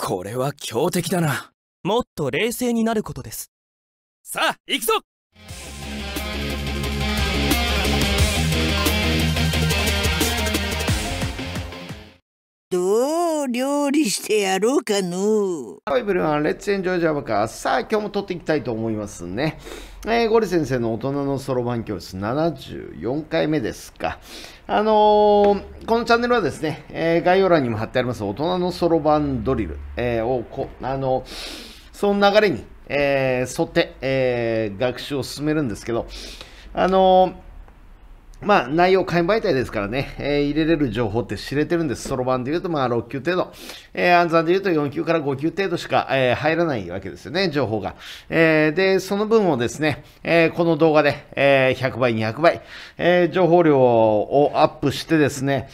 これは強敵だなもっと冷静になることですさあ行くぞどう料理してやろうかのはい、ブルーン、レッツエンジョイジャブカさあ、今日も撮っていきたいと思いますね。えー、ゴリ先生の大人のそろばん教室74回目ですか。あのー、このチャンネルはですね、えー、概要欄にも貼ってあります大人のそろばんドリル、えー、をこ、あのその流れに、え沿って、え学習を進めるんですけど、あのまあ、内容買い媒体ですからね、えー、入れれる情報って知れてるんです。そろばんで言うと、まあ、6級程度。えー、暗算で言うと4級から5級程度しか、えー、入らないわけですよね、情報が。えー、で、その分をですね、えこの動画で、え100倍、200倍、え情報量をアップしてですね、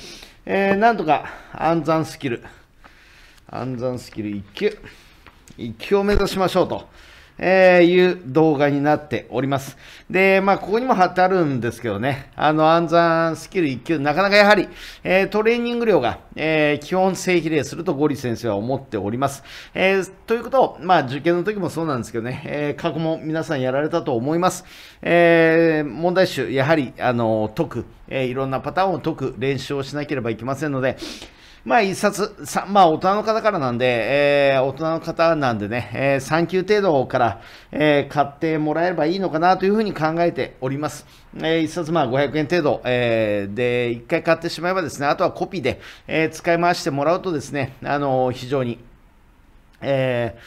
えなんとか暗算スキル、暗算スキル1級、1級を目指しましょうと。えー、いう動画になっております。で、まあ、ここにも貼ってあるんですけどね、あの、暗算スキル1級、なかなかやはり、えー、トレーニング量が、えー、基本正比例するとゴリ先生は思っております。えー、ということを、まあ、受験の時もそうなんですけどね、え過去も皆さんやられたと思います。え問題集、やはり、あの、解く、えいろんなパターンを解く練習をしなければいけませんので、まあ一冊、まあ大人の方からなんで、えー、大人の方なんでね、えー、3級程度から、えー、買ってもらえればいいのかなというふうに考えております。えー、一冊まあ500円程度、えー、で、一回買ってしまえばですね、あとはコピーで、えー、使い回してもらうとですね、あのー、非常に、えー、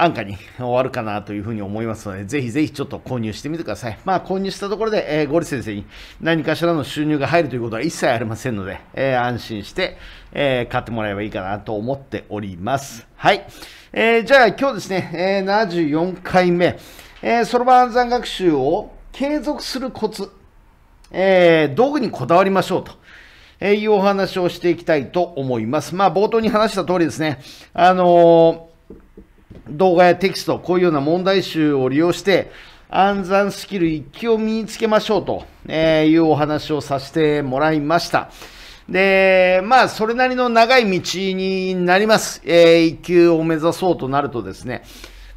安価に終わるかなというふうに思いますので、ぜひぜひちょっと購入してみてください。まあ、購入したところで、えー、ゴリ先生に何かしらの収入が入るということは一切ありませんので、えー、安心して、えー、買ってもらえばいいかなと思っております。はい。えー、じゃあ今日ですね、えー、74回目、えそろばん算学習を継続するコツ、えー、道具にこだわりましょうと。えいうお話をしていきたいと思います。まあ、冒頭に話した通りですね。あの動画やテキスト、こういうような問題集を利用して、暗算スキル1級を身につけましょうというお話をさせてもらいました。で、まあ、それなりの長い道になります。え1級を目指そうとなるとですね。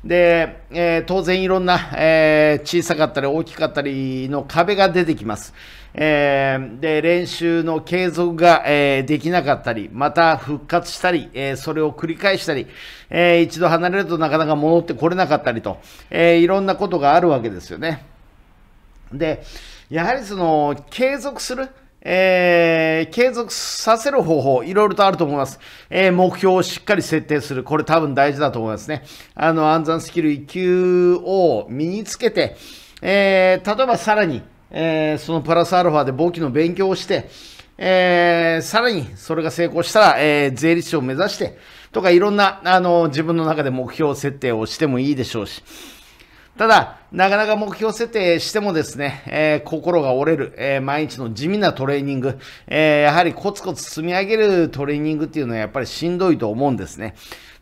で、え当然いろんな、え小さかったり大きかったりの壁が出てきます。えー、で練習の継続が、えー、できなかったり、また復活したり、えー、それを繰り返したり、え一度離れるとなかなか戻ってこれなかったりと、えいろんなことがあるわけですよね。で、やはりその継続する、えー、継続させる方法、いろいろとあると思います。えー、目標をしっかり設定する。これ多分大事だと思いますね。あの、暗算スキル1級を身につけて、えー、例えばさらに、えー、そのプラスアルファで簿記の勉強をして、えー、さらにそれが成功したら、えー、税理士を目指してとかいろんな、あの、自分の中で目標設定をしてもいいでしょうし、ただ、なかなか目標設定してもですね、えー、心が折れる、えー、毎日の地味なトレーニング、えー、やはりコツコツ積み上げるトレーニングっていうのはやっぱりしんどいと思うんですね。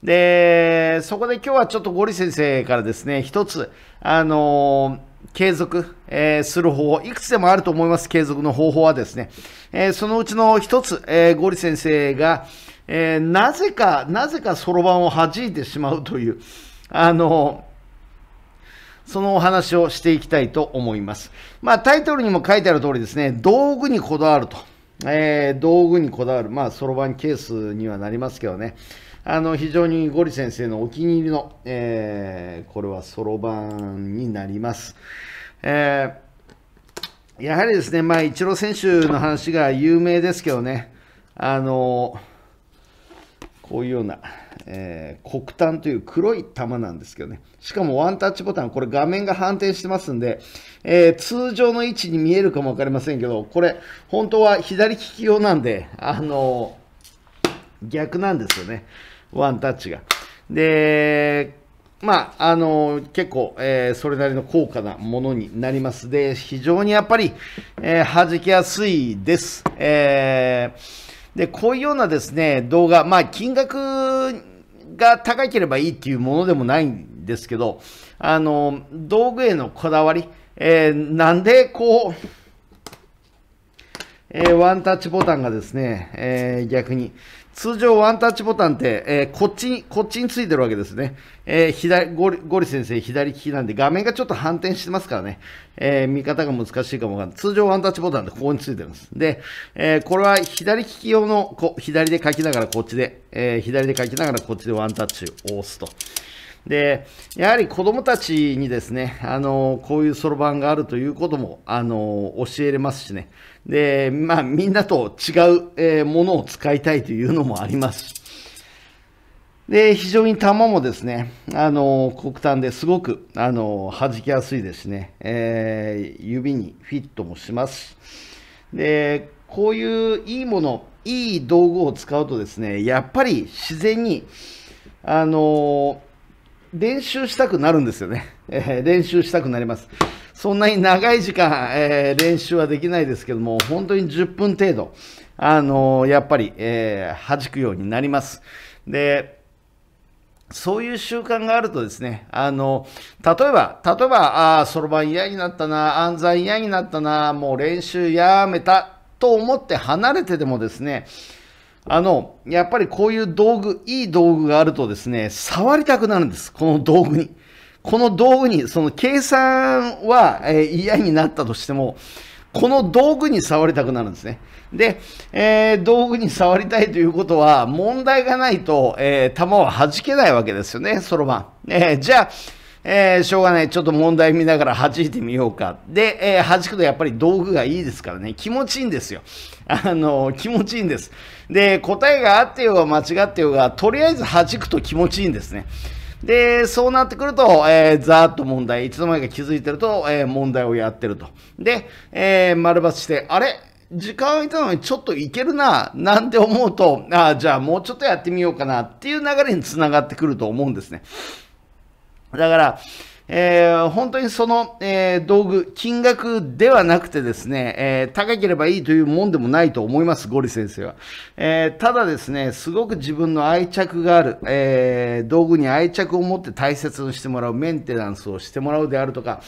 で、そこで今日はちょっとゴリ先生からですね、一つ、あの継続、えー、する方法、いくつでもあると思います、継続の方法はですね。えー、そのうちの一つ、えー、ゴリ先生が、えー、なぜか、なぜかそろばんを弾いてしまうという、あの、そのお話をしていきたいと思います。まあ、タイトルにも書いてある通りですね、道具にこだわると。えー、道具にこだわる。まあ、そろばんケースにはなりますけどね。あの非常にゴリ先生のお気に入りの、えー、これはそろばんになります。えー、やはりですね、まあ、イチロー選手の話が有名ですけどね、あのこういうような、えー、黒炭という黒い球なんですけどね、しかもワンタッチボタン、これ画面が反転してますんで、えー、通常の位置に見えるかも分かりませんけど、これ、本当は左利き用なんで、あの逆なんですよね。ワンタッチが。で、まあ、あの、結構、えー、それなりの高価なものになります。で、非常にやっぱり、えー、弾きやすいです。えー、で、こういうようなですね、動画、まあ、金額が高ければいいっていうものでもないんですけど、あの、道具へのこだわり、えー、なんでこう、えー、ワンタッチボタンがですね、えー、逆に、通常ワンタッチボタンって、えー、こっちに、こっちについてるわけですね。え左、ゴリ、ゴリ先生左利きなんで画面がちょっと反転してますからね、え見方が難しいかもわかんない。通常ワンタッチボタンってここについてるんです。で、えこれは左利き用の、こ左で書きながらこっちで、え左で書きながらこっちでワンタッチを押すと。で、やはり子供たちにですね、あの、こういうそろばんがあるということも、あの、教えれますしね。で、まあ、みんなと違う、えー、ものを使いたいというのもありますし。で、非常に玉もですね、あの、黒炭ですごく、あの、弾きやすいですしね、えー、指にフィットもしますし。で、こういういいもの、いい道具を使うとですね、やっぱり自然に、あの練習したくなるんですよね。えー、練習したくなります。そんなに長い時間、えー、練習はできないですけども、本当に10分程度、あのー、やっぱり、えー、弾くようになります。で、そういう習慣があるとですね、あの、例えば、例えば、あそろばん嫌になったな、暗算嫌になったな、もう練習やめたと思って離れてでもですね、あの、やっぱりこういう道具、いい道具があるとですね、触りたくなるんです。この道具に。この道具に、その計算は、えー、嫌になったとしても、この道具に触りたくなるんですね。で、えー、道具に触りたいということは、問題がないと、えー、弾は弾けないわけですよね、そろばん。えー、じゃあ、えー、しょうがない。ちょっと問題見ながら弾いてみようか。で、えー、弾くとやっぱり道具がいいですからね。気持ちいいんですよ。あの、気持ちいいんです。で、答えがあってようが間違ってようが、とりあえず弾くと気持ちいいんですね。で、そうなってくると、えー、ざーっと問題、いつの間にか気づいてると、えー、問題をやってると。で、えー、丸抜して、あれ時間空いたのにちょっといけるな、なんて思うと、ああ、じゃあもうちょっとやってみようかなっていう流れにつながってくると思うんですね。だから、えー、本当にその、えー、道具、金額ではなくてですね、えー、高ければいいというもんでもないと思います、ゴリ先生は。えただですね、すごく自分の愛着がある、え道具に愛着を持って大切にしてもらう、メンテナンスをしてもらうであるとか、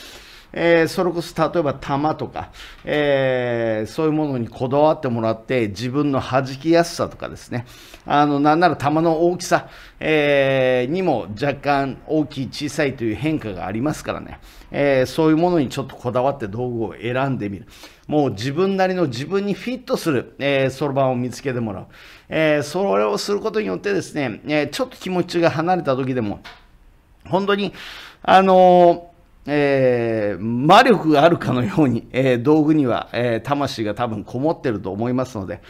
えー、それこそ例えば玉とか、えー、そういうものにこだわってもらって自分の弾きやすさとかですねあのなんなら玉の大きさ、えー、にも若干大きい小さいという変化がありますからね、えそういうものにちょっとこだわって道具を選んでみるもう自分なりの自分にフィットするそろばんを見つけてもらう、えそれをすることによってですね、えちょっと気持ちが離れた時でも本当にあのえー、魔力があるかのように、えー、道具には、えー、魂が多分こもってると思いますので、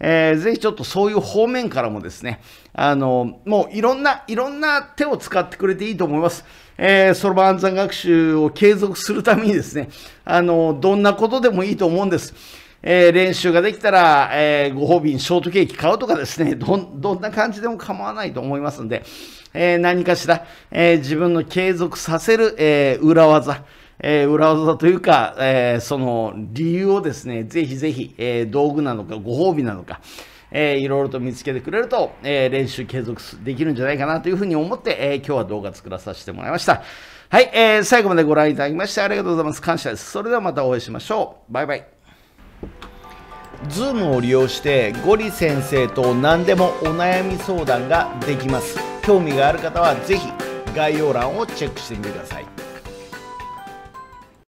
えー、ぜひちょっとそういう方面からもですね、あの、もういろんな、いろんな手を使ってくれていいと思います。えそろばん暗算学習を継続するためにですね、あの、どんなことでもいいと思うんです。えー、練習ができたら、えー、ご褒美にショートケーキ買うとかですね、ど、どんな感じでも構わないと思いますんで、えー、何かしら、え自分の継続させる、え裏技、えー、裏技というか、えー、その理由をですね、ぜひぜひ、えー、道具なのかご褒美なのか、えー、いろいろと見つけてくれると、え練習継続できるんじゃないかなというふうに思って、え今日は動画作らさせてもらいました。はい、え最後までご覧いただきましてありがとうございます。感謝です。それではまたお会いしましょう。バイバイ。Zoom を利用してゴリ先生と何でもお悩み相談ができます興味がある方は是非概要欄をチェックしてみてください